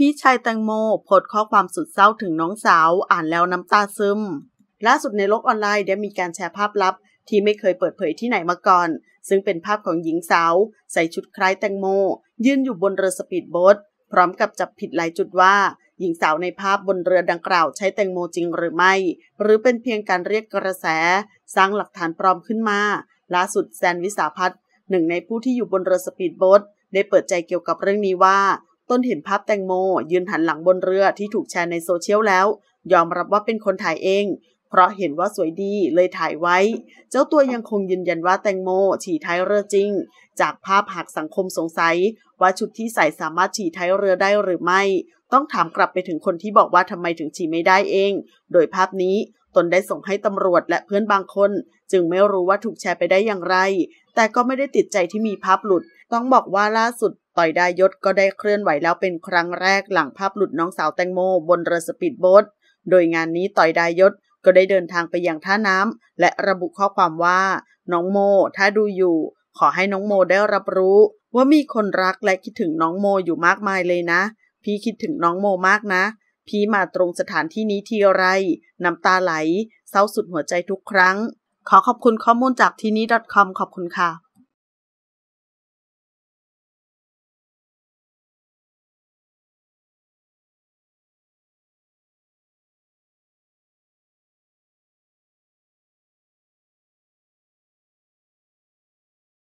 พี่ชายแตงโมโพสข้อความสุดเศร้าถึงน้องสาวอ่านแล้วน้ำตาซึมล่าสุดในโลกออนไลน์ได้มีการแชร์ภาพลับ ที่ไม่เคยเปิดเผยที่ไหนมาก่อน ซึ่งเป็นภาพของหญิงสาว ใส่ชุดคล้ายแตงโม ยืนอยู่บนเรือสปีดโบ๊ทพร้อมกับจับผิดหลายจุดว่า หญิงสาวในภาพบนเรือดังกล่าวใช้แตงโมจริงหรือไม่ หรือเป็นเพียงการเรียกกระแส สร้างหลักฐานปลอมขึ้นมา ล่าสุดแซนวิสาพัฒน์หนึ่งในผู้ที่อยู่บนเรือสปีดโบ๊ทได้เปิดใจเกี่ยวกับเรื่องนี้ว่าตนเห็นภาพแตงโมยืนหันหลังบนเรือที่ถูกแชร์ในโซเชียลแล้ว ยอมรับว่าเป็นคนถ่ายเองเพราะเห็นว่าสวยดีเลยถ่ายไว้ เจ้าตัวยังคงยืนยันว่าแตงโมฉี่ท้ายเรือจริง จากภาพหากสังคมสงสัยว่าชุดที่ใส่สามารถฉี่ท้ายเรือได้หรือไม่ ต้องถามกลับไปถึงคนที่บอกว่าทำไมถึงฉี่ไม่ได้เอง โดยภาพนี้ตนได้ส่งให้ตำรวจและเพื่อนบางคนจึงไม่รู้ว่าถูกแชร์ไปได้อย่างไร แต่ก็ไม่ได้ติดใจที่มีภาพหลุดต้องบอกว่าล่าสุด ต่อยดายศก็ได้เคลื่อนไหวแล้วเป็นครั้งแรกหลังภาพหลุดน้องสาวแตงโม บนเรือสปีดโบ๊ทโดยงานนี้ต่อยดายศก็ได้เดินทางไปยังท่าน้ำและระบุข้อความว่า น้องโม ถ้าดูอยู่ ขอให้น้องโมได้รับรู้ ว่ามีคนรักและคิดถึงน้องโมอยู่มากมายเลยนะ พี่คิดถึงน้องโมมากนะ พี่มาตรงสถานที่นี้ทีไรน้ำตาไหล เศร้าสุดหัวใจทุกครั้งขอขอบคุณข้อมูลจากทีนี้ .com ขอบคุณค่ะ